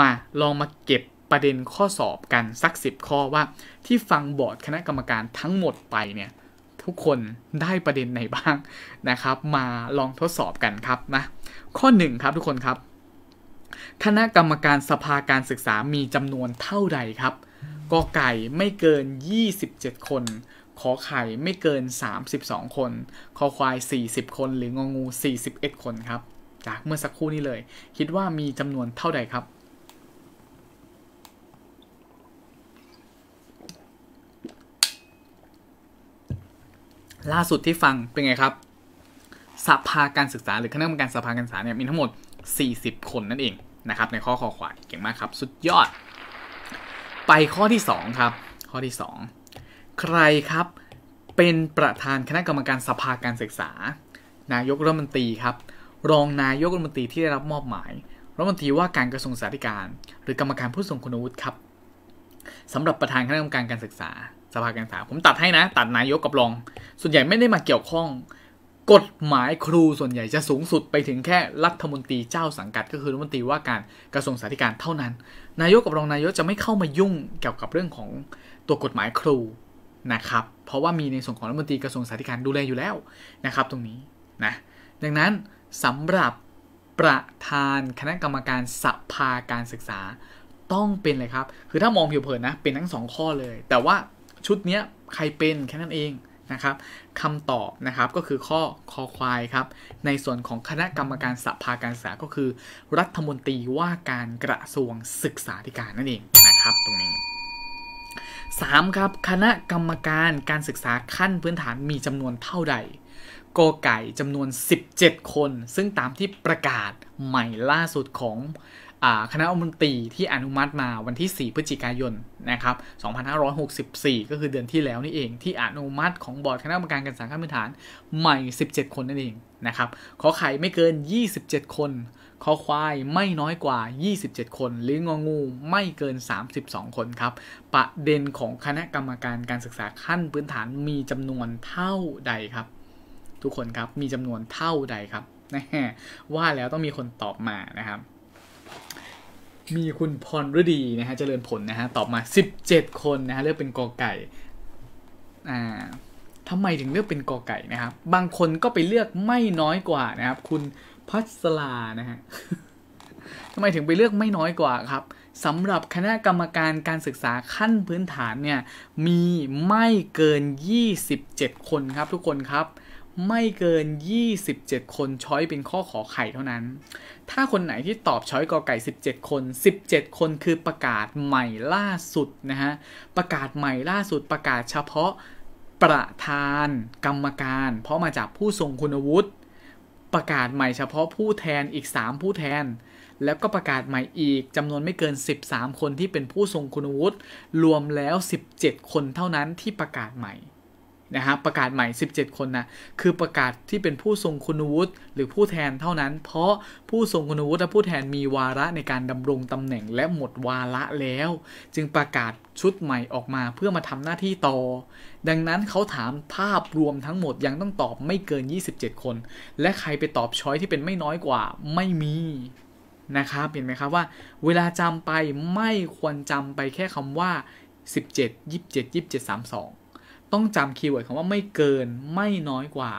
มาลองมาเก็บประเด็นข้อสอบกันสักสิบข้อว่า ที่ฟังบอร์ดคณะกรรมการทั้งหมดไปเนี่ยทุกคนได้ประเด็นไหนบ้างนะครับ มาลองทดสอบกันครับนะข้อ1ครับทุกคนครับคณะกรรมการสภาการศึกษามีจำนวนเท่าใดครับกอไก่ไม่เกิน 27 คนขอไข่ไม่เกิน 32 คนขอควาย 40 คนหรืององู41 คนครับจากเมื่อสักครู่นี้เลย คิดว่ามีจำนวนเท่าใดครับล่าสุดที่ฟังเป็นไงครับสภาการศึกษาหรือคณะกรรมการสภาการศึกษาเนี่ยมีทั้งหมด 40 คนนั่นเองนะครับในข้อ้อขวายเก่งมากครับสุดยอด ไปข้อที่2ครับข้อที่ 2 ใครครับเป็นประธานคณะกรรมการสภาการศึกษานายกรัฐมนตรีครับ รองนายกรัฐมนตรีที่ได้รับมอบหมายรัฐมนตรีว่าการกระทรวงศึกษาธิการ หรือกรรมการผู้ทรงคุณวุฒิครับสำหรับประธานคณะกรรมการการศึกษาสภาการศึกษา ผมตัดให้นะ ตัดนายกกับรอง ส่วนใหญ่ไม่ได้มาเกี่ยวข้อง กฎหมายครูส่วนใหญ่จะสูงสุดไปถึงแค่รัฐมนตรีเจ้าสังกัด ก็คือรัฐมนตรีว่าการกระทรวงสาธารณสุขเท่านั้น นายกกับรองนายกจะไม่เข้ามายุ่งเกี่ยวกับเรื่องของตัวกฎหมายครูนะครับ เพราะว่ามีในส่วนของรัฐมนตรีกระทรวงสาธารณสุขดูแลอยู่แล้วนะครับตรงนี้นะ ดังนั้นสำหรับประธานคณะกรรมการสภาการศึกษาต้องเป็นเลยครับ คือถ้ามองผิวเผินนะเป็นทั้งสองข้อเลย แต่ว่าชุดนี้ใครเป็นแค่นั้นเองนะครับคำตอบนะครับก็คือข้อคอควายครับ ในส่วนของคณะกรรมการสภาการศึกษาก็คือ รัฐมนตรีว่าการกระทรวงศึกษาธิการนั่นเองนะครับตรงนี้ 3. ครับ คณะกรรมการการศึกษาขั้นพื้นฐานมีจำนวนเท่าใดกไก่จำนวน 17 คน ซึ่งตามที่ประกาศใหม่ล่าสุดของคณะอมนตรีที่อนุมัติมาวันที่ 4 พฤศจิกายนนะครับ2564 ก็คือเดือนที่แล้ว นี่ เองที่ อนุมัติของบอร์ดคณะกรรมการการสาขั้นพื้นฐานใหม่ 17 คนนั่นเองนะครับขอไข่ไม่เกิน 27 คนขอควายไม่น้อยกว่า 27 คน หรืององูไม่เกิน 32 คนครับ ประเด็นของคณะกรรมการการศึกษาขั้นพื้นฐานมีจำนวนเท่าใดครับ ทุกคนครับมีจำนวนเท่าใดครับนะว่าแล้วต้องมีคนตอบมานะครับมีคุณพรฤดีนะฮะเจริญผลนะฮะตอบมา 17 คนนะฮะ เลือกเป็นกอไก่ อ่าทำไมถึงเลือกเป็นกอไก่นะครับ บางคนก็ไปเลือกไม่น้อยกว่านะครับคุณ พัชลานะฮะทำไมถึงไปเลือกไม่น้อยกว่าครับสำหรับคณะกรรมการการศึกษาขั้นพื้นฐานเนี่ย มีไม่เกิน 27 คนครับทุกคนครับไม่เกิน 27 คน ช้อย เป็น ข้อขอไข่เท่านั้น ถ้าคนไหนที่ตอบ ช้อยกอไก่ 17 คน 17 คนคือ ประกาศ ใหม่ ล่าสุด นะฮะ ประกาศ ใหม่ ล่าสุด ประกาศ เฉพาะ ประธาน กรรมการ เพราะมาจากผู้ทรงคุณวุฒิประกาศ ใหม่เฉพาะ ผู้แทน อีก 3 ผู้แทน แล้วก็ ประกาศ ใหม่อีก จำนวนไม่เกิน 13 คนที่เป็นผู้ทรงคุณวุฒิรวม แล้ว 17 คน เท่านั้น ที่ ประกาศ ใหม่นะครับประกาศใหม่ 17 คนนะคือประกาศที่เป็นผู้ทรงคุณวุฒิหรือผู้แทนเท่านั้น เพราะผู้ทรงคุณวุฒิและผู้แทนมีวาระในการดำรงตำแหน่งและหมดวาระแล้ว จึงประกาศชุดใหม่ออกมาเพื่อมาทำหน้าที่ต่อ ดังนั้นเขาถามภาพรวมทั้งหมดยังต้องตอบไม่เกิน 27 คน และใครไปตอบช้อยที่เป็นไม่น้อยกว่าไม่มีนะครับเห็นไหมครับว่า เวลาจำไปไม่ควรจำไปแค่คำว่า17 27 27 32ต้องจำคีย์เวิร์ดคำว่าไม่เกินไม่น้อยกว่า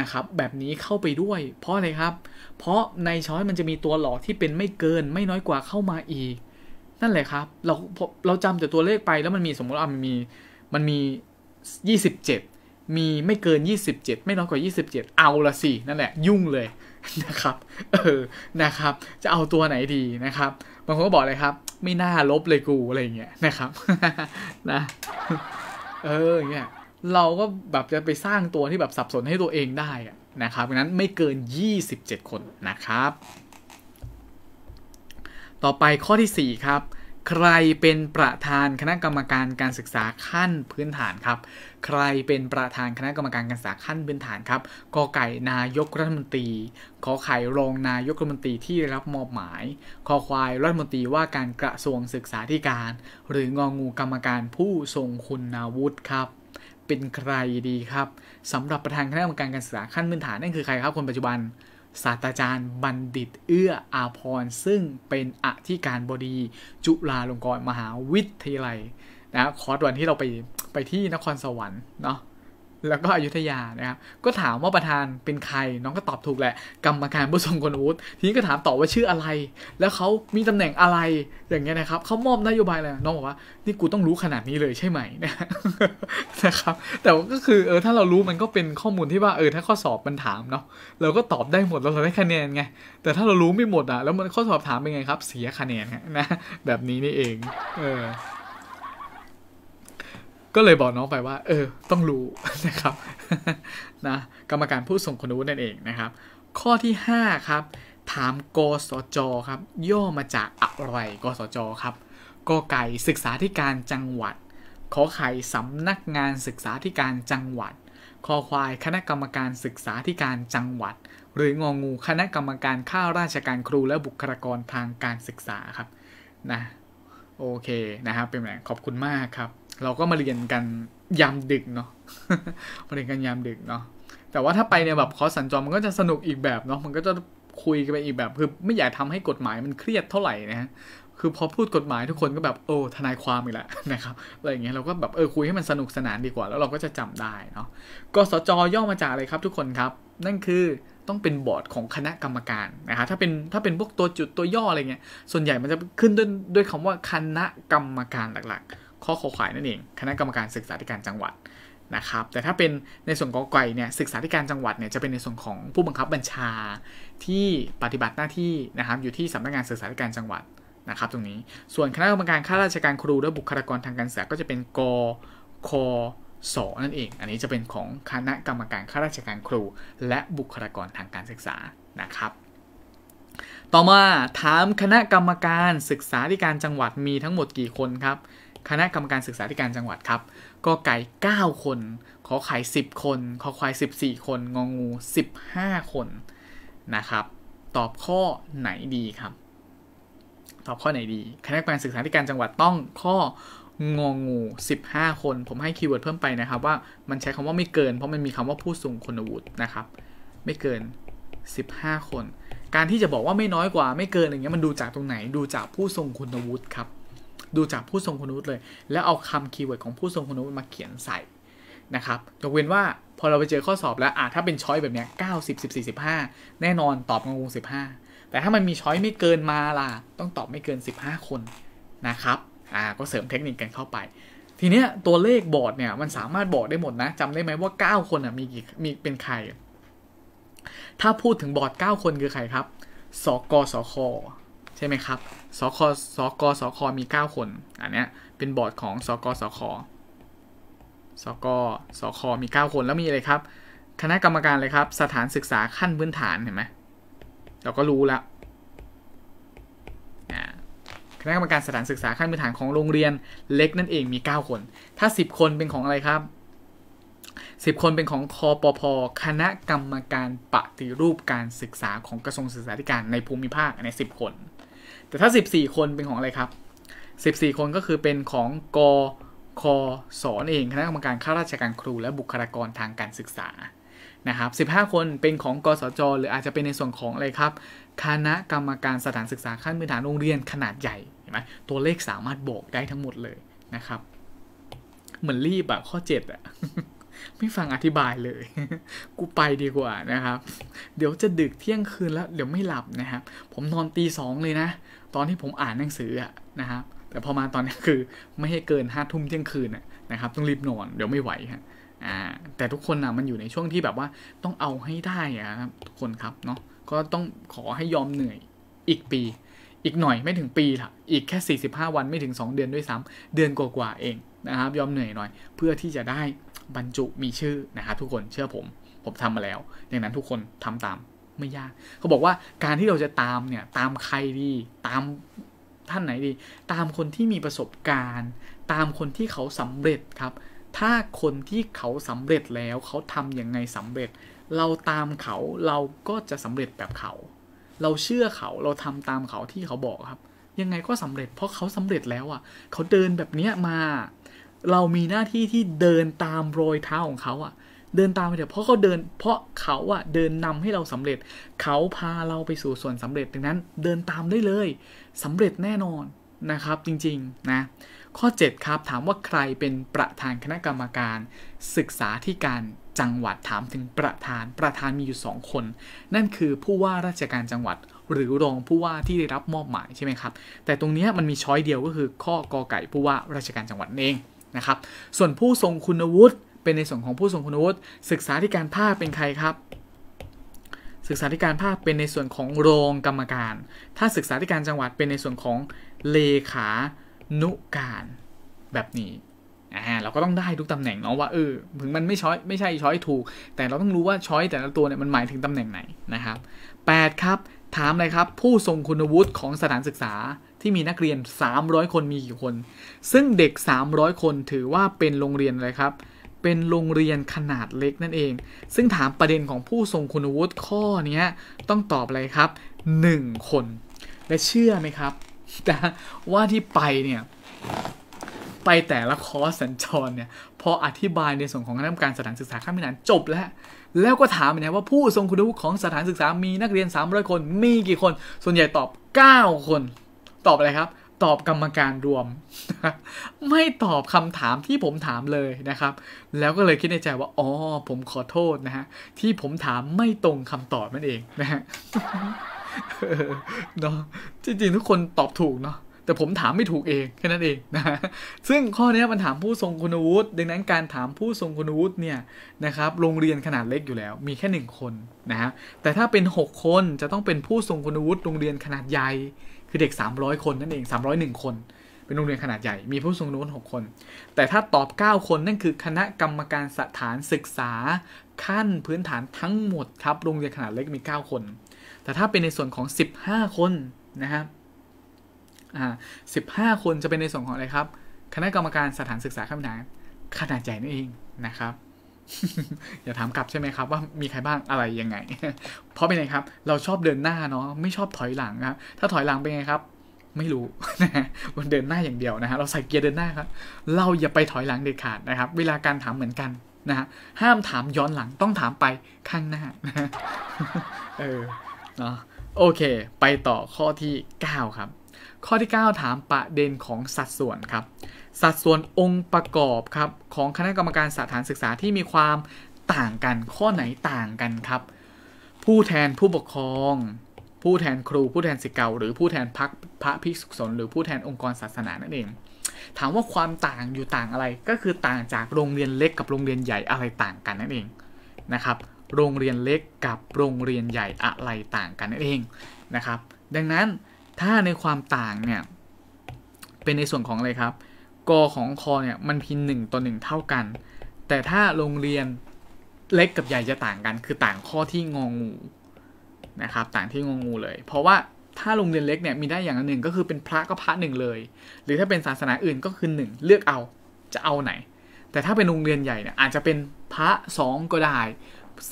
นะครับ แบบนี้เข้าไปด้วย เพราะอะไรครับ เพราะในช้อยมันจะมีตัวหลอก ที่เป็นไม่เกิน ไม่น้อยกว่าเข้ามาอีก นั่นแหละครับ เราเราจำแต่ตัวเลขไปแล้วมันมีสมมติว่ามันมีมันมี 27 มีไม่เกิน 27 ไม่น้อยกว่า 27 เอาละสิ นั่นแหละยุ่งเลยนะครับ เออนะครับ จะเอาตัวไหนดีนะครับ บางคนก็บอกเลยครับ ไม่น่าลบเลยกูอะไรเงี้ยนะครับนะเออ่เนี่ยเราก็แบบจะไปสร้างตัวที่แบบสับสนให้ตัวเองได้นะครับนั้นไม่เกิน 27 คนนะครับ ต่อไปข้อที่ 4 ครับใครเป็นประธานคณะกรรมการการศึกษาขั้นพื้นฐานครับ ใครเป็นประธานคณะกรรมการการศึกษาขั้นพื้นฐานครับกอไก่นายกรัฐมนตรีขอไข่รองนายกรัฐมนตรีที่รับมอบหมาย ขอควาย รัฐมนตรีว่าการกระทรวงศึกษาธิการ หรืององูกรรมการผู้ทรงคุณาวุฒิครับ เป็นใครดีครับ สำหรับประธานคณะกรรมการการศึกษาขั้นพื้นฐานนั่นคือใครครับ คนปัจจุบันศาสตราจารย์บัณฑิตเอื้ออาพรซึ่งเป็นอธิการบดี จุฬาลงกรณ์มหาวิทยาลัย นะคอร์สวันที่เราไปไปที่นครสวรรค์เนาะแล้วก็อยุธยานะครับ ก็ถามว่าประธานเป็นใคร น้องก็ตอบถูกแหละ กรรมการผู้ทรงคุณวุฒิทีนี้ก็ถามต่อว่าชื่ออะไร แล้วเขามีตำแหน่งอะไร อย่างเงี้ยนะครับ เขามอบนโยบายอะไร น้องบอกว่า นี่กูต้องรู้ขนาดนี้เลยใช่ไหมนะ ครับ แต่ก็คือเออถ้าเรารู้มันก็เป็นข้อมูลที่ว่าเออ ถ้าข้อสอบมันถามเนาะ เราก็ตอบได้หมดเราได้คะแนนไง แต่ถ้าเรารู้ไม่หมดอ่ะ แล้วมันข้อสอบถามเป็นไงครับเสียคะแนนนะแบบนี้นี่เอง เออก็เลยบอกน้องไปว่า เออต้องรู้นะครับนะกรรมการผู้ส่งคนรู้นั่นเองนะครับ ข้อที่5ครับถามกสจครับ ย่อมาจากอะไรกสจครับ กไก่ศึกษาธิการจังหวัดขอไข่สำนักงานศึกษาธิการจังหวัดคอควายคณะกรรมการศึกษาธิการจังหวัด หรืององูคณะกรรมการข้าราชการครู และบุคลากรทางการศึกษาครับนะโอเคนะครับ เป็นไงขอบคุณมากครับเราก็มาเรียนกันยามดึกเนาะ มาเรียนกันยามดึกเนาะ แต่ว่าถ้าไปในแบบคอสัญจรมันก็จะสนุกอีกแบบเนาะ มันก็จะคุยกันไปอีกแบบ คือไม่อยากทำให้กฎหมายมันเครียดเท่าไหร่นะฮะคือพอพูดกฎหมายทุกคนก็แบบโอ้ทนายความอีกแล้วนะครับ อะไรอย่างเงี้ยเราก็แบบเออคุยให้มันสนุกสนานดีกว่า แล้วเราก็จะจำได้เนาะ กสจย่อมาจากอะไรครับ ทุกคนครับ นั่นคือต้องเป็นบอร์ดของคณะกรรมการนะครับ ถ้าเป็นถ้าเป็นพวกตัวจุดตัวย่ออะไรเงี้ย ส่วนใหญ่มันจะขึ้นด้วยด้วยคำว่าคณะกรรมการหลักๆข้อขขวายนั่นเองคณะกรรมการศึกษาธิการจังหวัดนะครับ แต่ถ้าเป็นในส่วนกอไก่เนี่ยศึกษาธิการจังหวัดเนี่ยจะเป็นในส่วนของผู้บังคับบัญชา ที่ปฏิบัติหน้าที่นะครับ อยู่ที่สำนักงานศึกษาธิการจังหวัดนะครับ ตรงนี้ ส่วนคณะกรรมการข้าราชการครู และบุคลากรทางการศึกษาก็จะเป็นกคสนั่นเอง อันนี้จะเป็นของคณะกรรมการข้าราชการครู และบุคลากรทางการศึกษานะครับ ต่อมาถามคณะกรรมการศึกษาธิการจังหวัดมีทั้งหมดกี่คนครับคณะกรรมการศึกษาธิการจังหวัดครับก็ไก่9คนขอไข่10 คนขอควาย14 คนงองู 15 คนนะครับ ตอบข้อไหนดีครับ ตอบข้อไหนดี คณะกรรมการศึกษาธิการจังหวัดต้องข้ององู15 คนผมให้คีย์เวิร์ด เพิ่มไปนะครับว่ามันใช้คำว่าไม่เกิน เพราะมันมีคำว่าผู้สูงคอาวุธนะครับ ไม่เกิน 15 คน การที่จะบอกว่าไม่น้อยกว่าไม่เกินอย่างเงี้ยมันดูจากตรงไหนดูจากผู้ทรงคุณวุฒิครับดูจากผู้ทรงคุณวุฒิเลย แล้วเอาคำคีย์เวิร์ดของผู้ทรงคุณวุฒิมาเขียนใส่นะครับยกเว้นว่าพอเราไปเจอข้อสอบแล้วอ่ะถ้าเป็นช้อยแบบเนี้ยเก้าสิบสิบสี่สิบห้าแน่นอนตอบงงสิบห้าแต่ถ้ามันมีช้อยไม่เกินมาล่ะ ต้องตอบไม่เกินสิบห้าคนนะครับอ่าก็เสริมเทคนิคกันเข้าไป ทีเนี้ยตัวเลขบอร์ดเนี่ยมันสามารถบอกได้หมดนะจำได้ไหมว่าเก้าคนอ่ะมีกี่มีเป็นใคร ถ้าพูดถึงบอร์ด 9 คนคือใครครับสกสคช่ไหมครับสกสกสกมี 9 คน อันเนี้ยเป็นบอร์ดของสกสกสกสกมี 9 คนแล้วมีอะไรครับ คณะกรรมการเลยครับ สถานศึกษาขั้นพื้นฐานเห็นไหมเราก็รู้แล้วคณะกรรมการสถานศึกษาขั้นพื้นฐานของโรงเรียนเล็กนั่นเองมี 9 คน ถ้า 10 คนเป็นของอะไรครับ 10 คนเป็นของคอปพคณะกรรมการปฏิรูปการศึกษาของกระทรวงศึกษาธิการในภูมิภาคใน10 คนแต่ถ้า 14 คนเป็นของอะไรครับ 14 คนก็คือเป็นของ กคสอนเอง คณะกรรมการข้าราชการครูและบุคลากรทางการศึกษา นะครับ 15 คนเป็นของกสจหรืออาจจะเป็นในส่วนของอะไรครับ คณะกรรมการสถานศึกษาขั้นพื้นฐานโรงเรียนขนาดใหญ่ เห็นไหมตัวเลขสามารถบอกได้ทั้งหมดเลยนะครับ เหมือนรีบอะข้อ 7อะไม่ฟังอธิบายเลย กูไปดีกว่านะครับ เดี๋ยวจะดึกเที่ยงคืนแล้วเดี๋ยวไม่หลับนะครับ ผมนอนตีสองเลยนะ ตอนที่ผมอ่านหนังสืออะนะครับ แต่พอมาตอนนี้คือไม่ให้เกินห้าทุ่มเที่ยงคืนนะครับ ต้องรีบนอน เดี๋ยวไม่ไหวฮะแต่ทุกคนนะมันอยู่ในช่วงที่แบบว่าต้องเอาให้ได้อะครับ ทุกคนครับ เนาะก็ต้องขอให้ยอมเหนื่อย อีกปี อีกหน่อยไม่ถึงปีละอีกแค่45วันไม่ถึง2เดือนด้วยซ้ำเดือนกว่าๆเองนะครับ ยอมเหนื่อยหน่อย เพื่อที่จะได้บรรจุมีชื่อนะครับทุกคนเชื่อผม ผมทำมาแล้วดังนั้นทุกคนทำตามไม่ยาก เขาบอกว่าการที่เราจะตามเนี่ย ตามใครดี ตามท่านไหนดี ตามคนที่มีประสบการณ์ ตามคนที่เขาสำเร็จครับ ถ้าคนที่เขาสำเร็จแล้ว เขาทํำยังไงสำเร็จ เราตามเขาเราก็จะสำเร็จแบบเขา เราเชื่อเขาเราทำตามเขาที่เขาบอกครับ ยังไงก็สำเร็จ เพราะเขาสำเร็จแล้วอ่ะเขาเดินแบบเนี้ยมาเรามีหน้าที่ที่เดินตามรอยเท้าของเขาอะ่ะ เดินตามไปเถอะเพราะเขาเดิน เพราะเขาอะ่ะเดินนำให้เราสำเร็จ เขาพาเราไปสู่ส่วนสำเร็จดังนั้น เดินตามได้เลย สำเร็จแน่นอนนะครับจริงๆนะข้อ 7 ครับถามว่าใครเป็นประธานคณะกรรมการ ศึกษาที่การจังหวัดถามถึงประธานประธานมีอยู่2คน นั่นคือผู้ว่าราชการจังหวัดหรือรองผู้ว่าที่ได้รับมอบหมายใช่ไหมครับแต่ตรงนี้มันมีช้อยเดียวก็คือ ข้อกอไก่ผู้ว่าราชการจังหวัดเองนะครับส่วนผู้ทรงคุณวุฒิเป็นในส่วนของผู้ทรงคุณวุฒิศึกษาธิการภาคเป็นใครครับ ศึกษาธิการภาคเป็นในส่วนของรองกรรมการ ถ้าศึกษาธิการจังหวัดเป็นในส่วนของเลขานุการแบบนี้เราก็ต้องได้ทุกตำแหน่งเนาะว่าเออถึงมันไม่ช้อยไม่ใช่ช้อยถูก แต่เราต้องรู้ว่าช้อยแต่ละตัวเนี่ยมันหมายถึงตำแหน่งไหนนะครับ8ครับถามเลยครับผู้ทรงคุณวุฒิของสถานศึกษาที่มีนักเรียน 300 คน มีกี่คน ซึ่งเด็ก 300 คน ถือว่าเป็นโรงเรียนอะไรครับ เป็นโรงเรียนขนาดเล็กนั่นเอง ซึ่งถามประเด็นของผู้ทรงคุณวุฒิข้อนี้ต้องตอบอะไรครับ 1 คน และเชื่อไหมครับ ว่าที่ไปเนี่ย ไปแต่ละคอร์สสัญจรเนี่ย พออธิบายในส่วนของคณะกรรมการสถานศึกษาขั้นพื้นฐานจบแล้วแล้วก็ถามนะว่าผู้ทรงคุณวุฒิของสถานศึกษา มีนักเรียน 300 คน มีกี่คน ส่วนใหญ่ตอบ 9 คนตอบอะไรครับ ตอบกรรมการรวม ไม่ตอบคำถามที่ผมถามเลยนะครับ แล้วก็เลยคิดในใจว่าอ๋อผมขอโทษนะฮะที่ผมถามไม่ตรงคำตอบนั่นเองนะฮะเนาะจริงๆทุกคนตอบถูกเนาะแต่ผมถามไม่ถูกเองแค่นั้นเองนะฮะ ซึ่งข้อนี้มันถามผู้ทรงคุณวุฒิดังนั้นการถามผู้ทรงคุณวุฒิเนี่ยนะครับ โรงเรียนขนาดเล็กอยู่แล้ว มีแค่1คนนะฮะแต่ถ้าเป็น6คนจะต้องเป็นผู้ทรงคุณวุฒิโรงเรียนขนาดใหญ่คือเด็ก 300 คนนั่นเอง 301 คน เป็นโรงเรียนขนาดใหญ่ มีผู้สูงนาุ้6คน แต่ถ้าตอบ 9 คนนั่นคือคณะกรรมการสถานศึกษาขั้นพื้นฐานทั้งหมดครับ โรงเรียนขนาดเล็กมี 9 คน แต่ถ้าเป็นในส่วนของ 15 คนนะครับอ่า15 คนจะเป็นในส่วนของอะไรครับ คณะกรรมการสถานศึกษาขั้นพื้นฐานขนาดใหญ่นั่นเองนะครับอย่าถามกลับใช่ไหมครับ ว่ามีใครบ้างอะไรยังไง เพราะเป็นไงครับ เราชอบเดินหน้าเนาะไม่ชอบถอยหลังครับถ้าถอยหลังเป็นไงครับ ไม่รู้ นะฮะเดินหน้าอย่างเดียวนะฮะเราใส่เกียร์เดินหน้าครับ เราอย่าไปถอยหลังเด็ดขาดนะครับ เวลาการถามเหมือนกันนะฮะห้ามถามย้อนหลังต้องถามไปข้างหน้านะเออเนาะโอเค ไปต่อข้อที่9ครับข้อที่ 9 ถามประเด็นของสัดส่วนครับ สัดส่วนองค์ประกอบครับของคณะกรรมการสถานศึกษาที่มีความต่างกันข้อไหนต่างกันครับ ผู้แทนผู้ปกครอง ผู้แทนครูผู้แทนศิษย์เก่า หรือผู้แทนพักพระภิกษุสงฆ์หรือผู้แทนองค์กรศาสนานั่นเอง ถามว่าความต่างอยู่ต่างอะไรก็คือต่างจากโรงเรียนเล็กกับโรงเรียนใหญ่อะไรต่างกันนั่นเองนะครับ โรงเรียนเล็กกับโรงเรียนใหญ่อะไรต่างกันนั่นเองนะครับ ดังนั้นถ้าในความต่างเนี่ยเป็นในส่วนของอะไรครับกของคอเนี่ยมันพินหนึ่งต่อหนึ่งเท่ากัน แต่ถ้าโรงเรียนเล็กกับใหญ่จะต่างกัน คือต่างข้อที่งองูนะครับ ต่างที่งองูเลย เพราะว่าถ้าโรงเรียนเล็กเนี่ยมีได้อย่างหนึ่งก็คือเป็นพระก็พระหนึ่งเลยหรือถ้าเป็นศาสนาอื่นก็คือหนึ่งเลือกเอาจะเอาไหน แต่ถ้าเป็นโรงเรียนใหญ่เนี่ยอาจจะเป็นพระสองก็ได้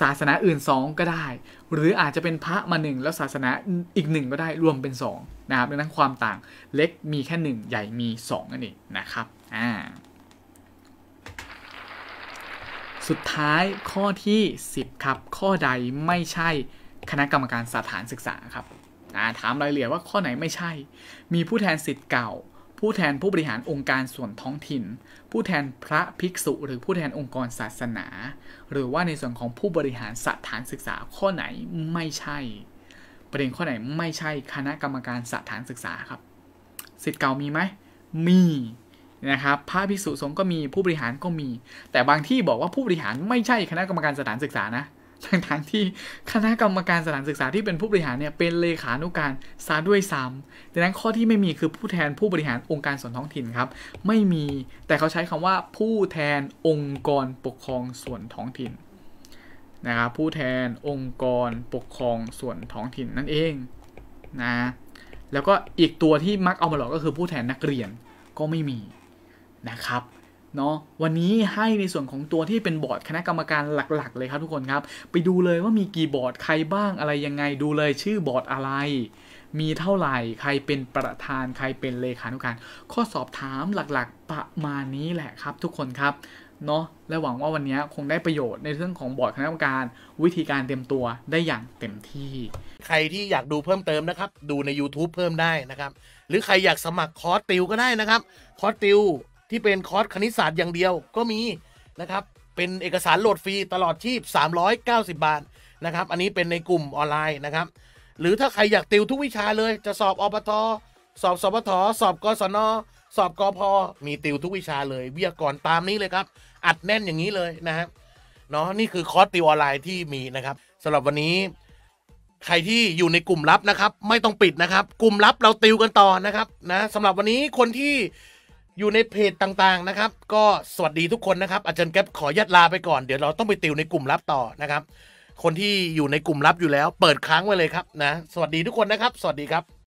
ศาสนาอื่นสองก็ได้ หรืออาจจะเป็นพระมาหนึ่งแล้วศาสนาอีกหนึ่งก็ได้ รวมเป็น 2 นะครับดังนั้นความต่างเล็กมีแค่ 1 ใหญ่มี2นั่นเองนะครับอ่าสุดท้ายข้อที่ 10 ครับ ข้อใดไม่ใช่คณะกรรมการสถานศึกษาครับ ถามรายละเอียดว่าข้อไหนไม่ใช่ มีผู้แทนสิทธิ์เก่าผู้แทนผู้บริหารองค์การส่วนท้องถิ่น ผู้แทนพระภิกษุหรือผู้แทนองค์กรศาสนา หรือว่าในส่วนของผู้บริหารสถานศึกษา ข้อไหนไม่ใช่ ประเด็นข้อไหนไม่ใช่คณะกรรมการสถานศึกษาครับ สิทธิ์เก่ามีไหมมีนะครับพระภิกษุสงฆ์ก็มีผู้บริหารก็มี แต่บางที่บอกว่าผู้บริหารไม่ใช่คณะกรรมการสถานศึกษานะทั้งทที่คณะกรรมการสถานศึกษาที่เป็นผู้บริหารเนี่ยเป็นเลขานุการซาด้วยซ้ำดังนั้นข้อที่ไม่มีคือผู้แทนผู้บริหารองค์การส่วนท้องถิ่นครับ ไม่มี แต่เขาใช้คำว่าผู้แทนองค์กรปกครองส่วนท้องถิ่น นะครับ ผู้แทนองค์กรปกครองส่วนท้องถิ่นนั่นเองนะ แล้วก็อีกตัวที่มักเอามาหลอกก็คือผู้แทนนักเรียนก็ไม่มีนะครับเนาะวันนี้ให้ในส่วนของตัวที่เป็นบอร์ดคณะกรรมการหลักๆ เลยครับ ทุกคนครับ ไปดูเลยว่ามีกี่บอร์ดใครบ้างอะไรยังไงดูเลยชื่อบอร์ดอะไร มีเท่าไหร่ใครเป็นประธานใครเป็นเลขานุการข้อสอบถามหลักๆประมาณนี้แหละครับ ทุกคนครับเนาะและหวังว่าวันนี้คงได้ประโยชน์ในเรื่องของบอร์ดคณะกรรมการวิธีการเตรียมตัวได้อย่างเต็มที่ ใครที่อยากดูเพิ่มเติมนะครับดูใน YouTube เพิ่มได้นะครับหรือใครอยากสมัครคอร์สติวก็ได้นะครับคอร์สติวที่เป็นคอร์สคณิตศาสตร์อย่างเดียวก็มีนะครับ เป็นเอกสารโหลดฟรีตลอดชีพ390 บาท นะครับ อันนี้เป็นในกลุ่มออนไลน์นะครับ หรือถ้าใครอยากติวทุกวิชาเลย จะสอบอบอสอบสอบทสอบกศนสอบกพมีติวทุกวิชาเลยเบี้ย่กนตามนี้เลยครับอัดแน่นอย่างนี้เลยนะฮะเนาะนี่คือคอร์สติวออนไลน์ที่มีนะครับสำหรับวันนี้ ใครที่อยู่ในกลุ่มลับนะครับ ไม่ต้องปิดนะครับ กลุ่มลับเราติวกันต่อนะครับนะสำหรับวันนี้คนที่อยู่ในเพจต่างๆ นะครับ ก็สวัสดีทุกคนนะครับ อาจารย์แก๊ปขอยัดลาไปก่อน เดี๋ยวเราต้องไปติวในกลุ่มลับต่อนะครับ คนที่อยู่ในกลุ่มลับอยู่แล้ว เปิดค้างไว้เลยครับนะ สวัสดีทุกคนนะครับ สวัสดีครับ